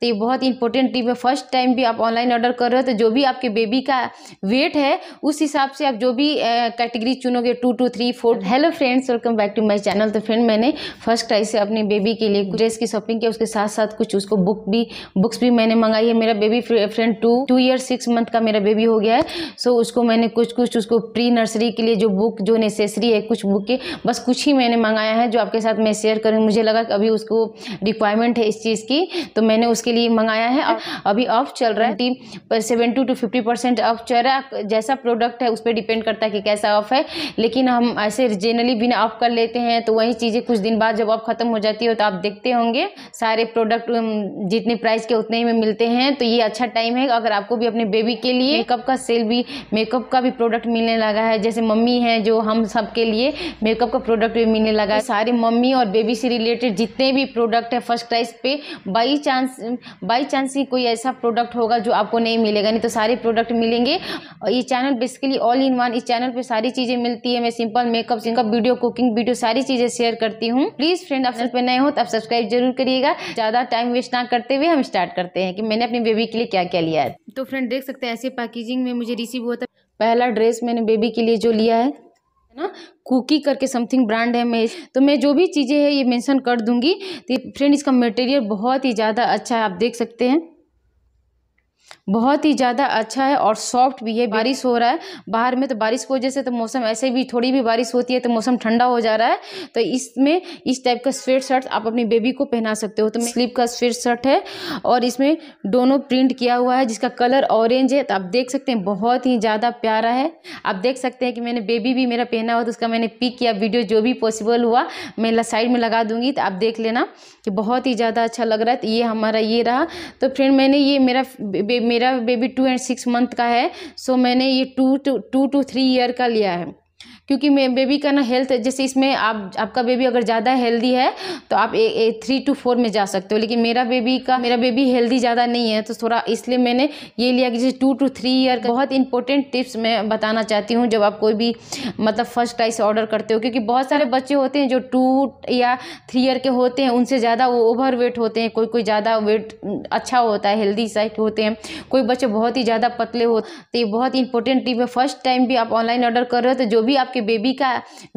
तो ये बहुत इंपॉर्टेंट टिप है फर्स्ट टाइम भी आप ऑनलाइन ऑर्डर कर रहे हो तो जो भी आपके बेबी का वेट है उस हिसाब से आप जो भी कैटेगरी चुनोगे two to three four hello friends welcome back to my channel तो फ्रेंड मैंने फर्स्ट टाइम से अपने बेबी के लिए ड्रेस की शॉपिंग किया उसके साथ साथ कुछ उसको बुक भी बुक्स भी मैंने मंगाई है मेरा baby friend two two year six month का मेरा बेबी हो गया है सो उसको मैंने कुछ कुछ उसको प्री नर्सरी के लिए जो बुक जो नेसेसरी है कुछ बुक के बस कुछ ही मैंने मंगाया है जो आपके साथ मैं शेयर करूँ मुझे लगा कि अभी उसको रिक्वायरमेंट है इस चीज़ की तो मैंने उसके उसके लिए मंगाया है और हाँ। अभी ऑफ चल रहा है हाँ। Seventy to fifty percent off चल रहा है जैसा प्रोडक्ट है उस पर डिपेंड करता है कि कैसा ऑफ है लेकिन हम ऐसे जनरली बिना ऑफ कर लेते हैं तो वही चीज़ें कुछ दिन बाद जब ऑफ ख़त्म हो जाती है तो आप देखते होंगे सारे प्रोडक्ट जितने प्राइस के उतने ही में मिलते हैं तो ये अच्छा टाइम है अगर आपको भी अपने बेबी के लिए मेकअप का सेल भी मेकअप का भी प्रोडक्ट मिलने लगा है जैसे मम्मी है जो हम सब के लिए मेकअप का प्रोडक्ट भी मिलने लगा है सारे मम्मी और बेबी से रिलेटेड जितने भी प्रोडक्ट है फर्स्ट प्राइस पे बाई चांस बाई चांस ही कोई ऐसा प्रोडक्ट होगा जो आपको नहीं मिलेगा नहीं तो सारे प्रोडक्ट मिलेंगे और ये channel basically all in one इस चैनल पे सारी चीज़ें मिलती है मैं सिंपल मेकअप सिंकअप वीडियो कुकिंग वीडियो सारी चीज़ें शेयर करती हूँ प्लीज़ फ्रेंड आप चैनल पर नए हो तो आप सब्सक्राइब जरूर करिएगा ज़्यादा टाइम वेस्ट ना करते हुए हम स्टार्ट करते हैं कि मैंने अपने बेबी के लिए क्या क्या लिया है तो फ्रेंड देख सकते हैं ऐसे पैकेजिंग में मुझे रिसीव हुआ था पहला ड्रेस मैंने बेबी के लिए जो लिया है ना कुकी करके समथिंग ब्रांड है मैं तो मैं जो भी चीज़ें हैं ये मेंशन कर दूंगी तो फ्रेंड इसका मटेरियल बहुत ही ज़्यादा अच्छा है आप देख सकते हैं बहुत ही ज़्यादा अच्छा है और सॉफ्ट भी है बारिश हो रहा है बाहर में तो बारिश की वजह से तो मौसम ऐसे भी थोड़ी भी बारिश होती है तो मौसम ठंडा हो जा रहा है तो इसमें इस टाइप का स्वेट शर्ट आप अपनी बेबी को पहना सकते हो तो स्लीप का स्वेट शर्ट है और इसमें दोनों प्रिंट किया हुआ है जिसका कलर ऑरेंज है तो आप देख सकते हैं बहुत ही ज़्यादा प्यारा है आप देख सकते हैं कि मैंने बेबी भी मेरा पहना हुआ तो उसका मैंने पिक किया वीडियो जो भी पॉसिबल हुआ मैं साइड में लगा दूंगी तो आप देख लेना कि बहुत ही ज़्यादा अच्छा लग रहा है तो ये हमारा ये रहा तो फ्रेंड मैंने ये मेरा मेरा baby two and six month का है सो मैंने ये two two to three year का लिया है क्योंकि बेबी का ना हेल्थ जैसे इसमें आप आपका बेबी अगर ज़्यादा हेल्दी है तो आप A, A, three to four में जा सकते हो लेकिन मेरा बेबी का मेरा बेबी हेल्दी ज़्यादा नहीं है तो थोड़ा इसलिए मैंने ये लिया कि जैसे टू टू थ्री ईयर का बहुत इंपॉर्टेंट टिप्स मैं बताना चाहती हूँ जब आप कोई भी मतलब फर्स्ट टाइस ऑर्डर करते हो क्योंकि बहुत सारे बच्चे होते हैं जो टू या थ्री ईयर के होते हैं उनसे ज़्यादा वो ओवर वेट होते हैं कोई कोई ज़्यादा वेट अच्छा होता है हेल्दी के होते हैं कोई बच्चे बहुत ही ज़्यादा पतले होते तो ये बहुत इंपॉर्टेंट टिप है फर्स्ट टाइम भी आप ऑनलाइन ऑर्डर कर रहे हो तो जो भी आपके आपके बेबी का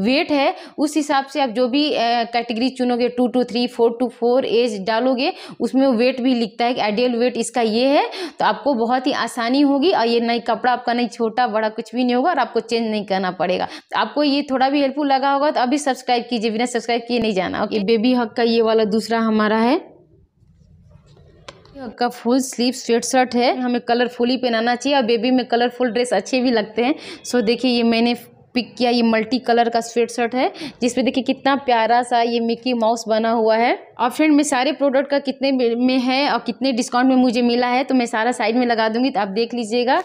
वेट है उस हिसाब से आप जो भी कैटेगरी चुनोगे two to three four to four age डालोगे उसमें वेट भी लिखता है कि आइडियल वेट इसका ये है तो आपको बहुत ही आसानी होगी और ये नहीं कपड़ा आपका नहीं छोटा बड़ा कुछ भी नहीं होगा और आपको चेंज नहीं करना पड़ेगा तो आपको ये थोड़ा भी हेल्पफुल लगा होगा तो अभी सब्सक्राइब कीजिए बिना सब्सक्राइब किए नहीं जाना ओके बेबी हक का ये वाला दूसरा हमारा है का फुल स्लीव स्वेट शर्ट है हमें कलरफुल ही पहनाना चाहिए और बेबी में कलरफुल ड्रेस अच्छे भी लगते हैं सो देखिए ये मैंने पिक किया ये मल्टी कलर का स्वेट शर्ट है जिसमें देखिए कितना प्यारा सा ये मिकी माउस बना हुआ है और फ्रेंड में सारे प्रोडक्ट का कितने में है और कितने डिस्काउंट में मुझे मिला है तो मैं सारा साइड में लगा दूंगी तो आप देख लीजिएगा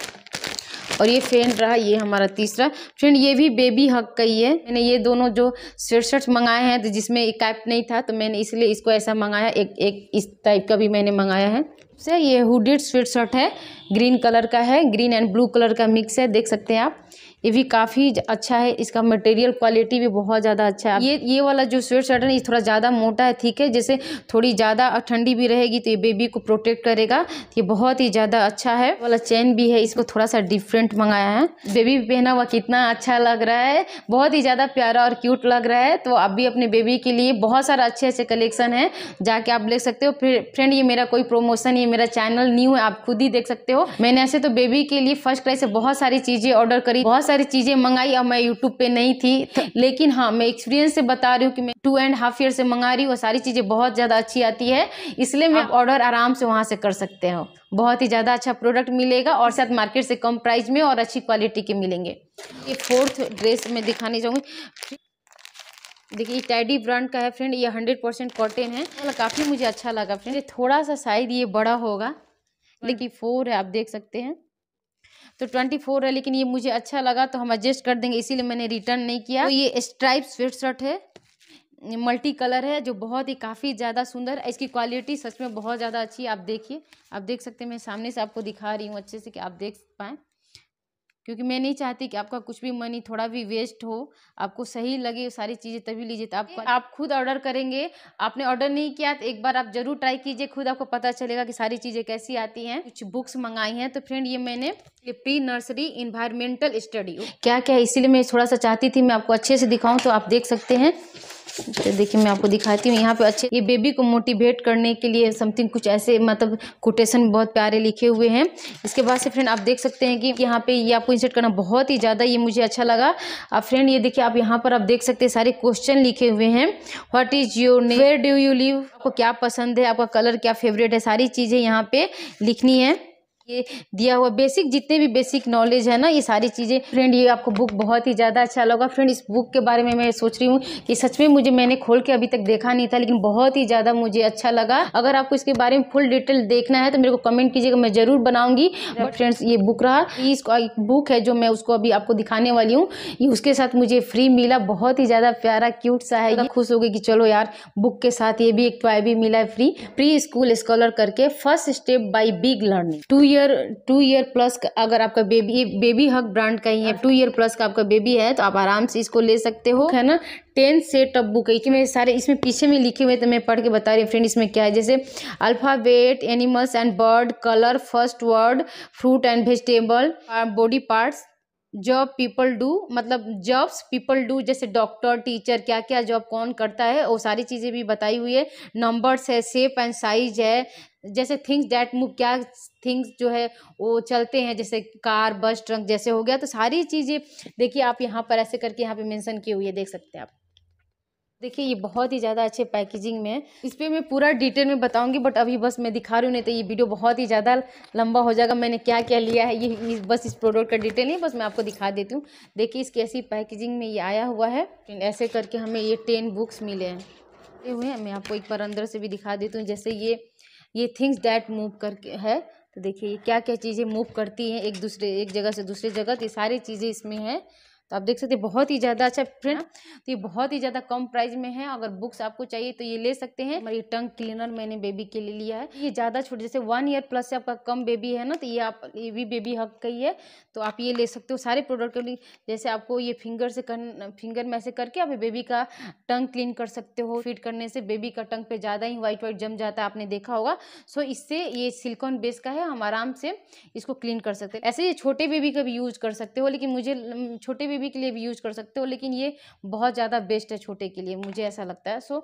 और ये फ्रेंड रहा ये हमारा तीसरा फ्रेंड ये भी बेबी हक का ही है मैंने ये दोनों जो स्वेट शर्ट मंगाए हैं तो जिसमें एक टाइप नहीं था तो मैंने इसलिए इसको ऐसा मंगाया एक एक इस टाइप का भी मैंने मंगाया है से ये हुडेड स्वेट शर्ट है ग्रीन कलर का है ग्रीन एंड ब्लू कलर का मिक्स है देख सकते हैं आप ये भी काफ़ी अच्छा है इसका मटेरियल क्वालिटी भी बहुत ज़्यादा अच्छा है ये ये वाला जो स्वेट शर्ट है ये थोड़ा ज़्यादा मोटा है ठीक है जैसे थोड़ी ज़्यादा ठंडी भी रहेगी तो ये बेबी को प्रोटेक्ट करेगा तो ये बहुत ही ज़्यादा अच्छा है वाला चेन भी है इसको थोड़ा सा डिफरेंट मंगाया है बेबी पहना हुआ कितना अच्छा लग रहा है बहुत ही ज़्यादा प्यारा और क्यूट लग रहा है तो आप भी अपने बेबी के लिए बहुत सारा अच्छे अच्छे कलेक्शन है जाके आप देख सकते हो फ्रेंड ये मेरा कोई प्रोमोशन ये मेरा चैनल न्यू है आप खुद ही देख सकते हो मैंने ऐसे तो बेबी के लिए फर्स्ट क्राइज से बहुत सारी चीज़ें ऑर्डर करी बहुत सारी सारी चीज़ें मंगाई और मैं यूट्यूब पे नहीं थी हाँ। लेकिन हाँ मैं एक्सपीरियंस से बता रही हूँ कि मैं टू एंड हाफ ईयर से मंगा रही हूँ सारी चीज़ें बहुत ज़्यादा अच्छी आती है इसलिए मैं ऑर्डर हाँ। आराम से वहां से कर सकते हो बहुत ही ज़्यादा अच्छा प्रोडक्ट मिलेगा और साथ मार्केट से कम प्राइस में और अच्छी क्वालिटी के मिलेंगे ये फोर्थ ड्रेस मैं दिखाने जाऊंगी देखिए टैडी ब्रांड का है फ्रेंड ये हंड्रेड परसेंट कॉटन है काफ़ी मुझे अच्छा लगा फ्रेंड थोड़ा सा साइज ये बड़ा होगा लेकिन हाँ। फोर है आप देख सकते हैं तो ट्वेंटी फोर है लेकिन ये मुझे अच्छा लगा तो हम एडजस्ट कर देंगे इसीलिए मैंने रिटर्न नहीं किया तो ये स्ट्राइप स्वेट शर्ट है मल्टी कलर है जो बहुत ही काफ़ी ज़्यादा सुंदर है इसकी क्वालिटी सच में बहुत ज़्यादा अच्छी है आप देखिए आप देख सकते हैं मैं सामने से आपको दिखा रही हूँ अच्छे से कि आप देख पाएँ क्योंकि मैं नहीं चाहती कि आपका कुछ भी मनी थोड़ा भी वेस्ट हो आपको सही लगे सारी चीज़ें तभी लीजिए तो आप आप खुद ऑर्डर करेंगे आपने ऑर्डर नहीं किया तो एक बार आप ज़रूर ट्राई कीजिए खुद आपको पता चलेगा कि सारी चीज़ें कैसी आती हैं कुछ बुक्स मंगाई हैं तो फ्रेंड ये मैंने ये प्री नर्सरी इन्वायरमेंटल स्टडी क्या क्या इसीलिए मैं थोड़ा सा चाहती थी मैं आपको अच्छे से दिखाऊँ तो आप देख सकते हैं तो देखिए मैं आपको दिखाती हूँ यहाँ पे अच्छे ये बेबी को मोटिवेट करने के लिए समथिंग कुछ ऐसे मतलब कोटेशन बहुत प्यारे लिखे हुए हैं इसके बाद से फ्रेंड आप देख सकते हैं कि यहाँ पे ये आपको इंसर्ट करना बहुत ही ज़्यादा ये मुझे अच्छा लगा अब फ्रेंड ये देखिए आप यहाँ पर आप देख सकते हैं सारे क्वेश्चन लिखे हुए हैं what is your name where do you live आपको क्या पसंद है आपका कलर क्या फेवरेट है सारी चीज़ें यहाँ पर लिखनी है ये दिया हुआ बेसिक जितने भी बेसिक नॉलेज है ना ये सारी चीज़ें फ्रेंड ये आपको बुक बहुत ही ज़्यादा अच्छा लगा फ्रेंड इस बुक के बारे में मैं सोच रही हूँ कि सच में मुझे मैंने खोल के अभी तक देखा नहीं था लेकिन बहुत ही ज़्यादा मुझे अच्छा लगा अगर आपको इसके बारे में फुल डिटेल देखना है तो मेरे को कमेंट कीजिएगा मैं ज़रूर बनाऊंगी बट फ्रेंड्स ये बुक रहा एक बुक है जो मैं उसको अभी आपको दिखाने वाली हूँ ये उसके साथ मुझे फ्री मिला बहुत ही ज़्यादा प्यारा क्यूट सा है खुश हो गई कि चलो यार बुक के साथ ये भी एक टॉय भी मिला है फ्री प्री स्कूल स्कॉलर करके first step by big learning two year two year plus अगर आपका बेबी बेबी हक ब्रांड का ही है टू ईयर प्लस का आपका बेबी है तो आप आराम से इसको ले सकते हो है ना टेन सेट ऑफ बुक है कि मैं सारे इसमें पीछे में लिखे हुए तो मैं पढ़ के बता रही हूँ फ्रेंड इसमें क्या है जैसे alphabet animals and bird colour first word fruit and vegetable body parts job people do मतलब जॉब्स पीपल डू जैसे डॉक्टर टीचर क्या क्या जॉब कौन करता है वो सारी चीज़ें भी बताई हुई है नंबर्स है सेप एंड साइज है जैसे थिंग्स डैट मूव क्या थिंग्स जो है वो चलते हैं जैसे कार बस ट्रंक जैसे हो गया तो सारी चीज़ें देखिए आप यहाँ पर ऐसे करके यहाँ पे मेंशन की हुई है देख सकते हैं आप देखिए ये बहुत ही ज़्यादा अच्छे पैकेजिंग में है इस पर मैं पूरा डिटेल में बताऊंगी बट अभी बस मैं दिखा रही हूँ नहीं तो ये वीडियो बहुत ही ज़्यादा लंबा हो जाएगा मैंने क्या क्या लिया है ये बस इस प्रोडक्ट का डिटेल नहीं बस मैं आपको दिखा देती हूँ देखिए इसकी ऐसी पैकेजिंग में ये आया हुआ है ऐसे करके हमें ये टेन बुक्स मिले हैं हुए हैं मैं आपको एक बार अंदर से भी दिखा देती हूँ जैसे ये ये थिंग्स डैट मूव करके है तो देखिए ये क्या क्या चीज़ें मूव करती हैं एक दूसरे एक जगह से दूसरे जगह तो ये सारी चीज़ें इसमें हैं तो आप देख सकते हैं बहुत ही ज़्यादा अच्छा प्रिंट तो ये बहुत ही ज़्यादा कम प्राइस में है अगर बुक्स आपको चाहिए तो ये ले सकते हैं हमारी टंग क्लीनर मैंने बेबी के लिए लिया है ये ज़्यादा छोटे जैसे वन ईयर प्लस से आपका कम बेबी है ना तो ये आप ये भी बेबी हक का ही है तो आप ये ले सकते हो सारे प्रोडक्ट जैसे आपको ये फिंगर से कर फिंगर में ऐसे करके आप बेबी का टंग क्लीन कर सकते हो फिट करने से बेबी का टंग पे ज़्यादा ही व्हाइट व्हाइट जम जाता है आपने देखा होगा सो इससे ये सिलकॉन बेस का है हम आराम से इसको क्लीन कर सकते हैं ऐसे ये छोटे बेबी का भी यूज कर सकते हो लेकिन मुझे छोटे बेबी के लिए भी यूज कर सकते हो लेकिन ये बहुत ज़्यादा बेस्ट है छोटे के लिए मुझे ऐसा लगता है सो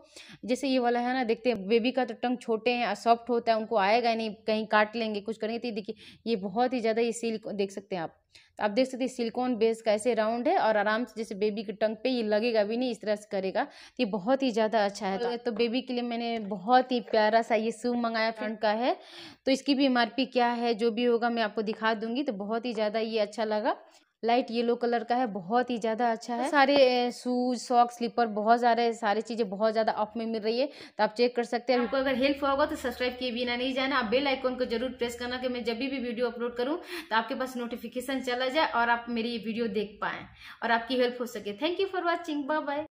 जैसे ये वाला है ना देखते हैं बेबी का तो टंग छोटे हैं सॉफ्ट होता है उनको आएगा नहीं कहीं काट लेंगे कुछ करेंगे तो देखिए ये बहुत ही ज़्यादा ये सील देख सकते हैं आप तो आप देख सकते हैं सिलिकॉन बेस का ऐसे राउंड है और आराम से जैसे बेबी के टंग पे ये लगेगा भी नहीं इस तरह से करेगा तो ये बहुत ही ज़्यादा अच्छा है तो, तो बेबी के लिए मैंने बहुत ही प्यारा सा ये सूव मंगाया फ्रंट का है तो इसकी भी एम क्या है जो भी होगा मैं आपको दिखा दूंगी तो बहुत ही ज़्यादा ये अच्छा लगा लाइट येलो कलर का है बहुत ही ज़्यादा अच्छा तो है सारे शूज सॉक्स स्लीपर बहुत सारे सारी चीज़ें बहुत ज़्यादा ऑफ में मिल रही है तो आप चेक कर सकते हैं आपको अगर हेल्प होगा तो सब्सक्राइब किए बिना नहीं जाना आप बेल आइकॉन को जरूर प्रेस करना कि मैं जब भी वीडियो अपलोड करूँ तो आपके पास नोटिफिकेशन चला जाए और आप मेरी ये वीडियो देख पाएँ और आपकी हेल्प हो सके thank you for watching bye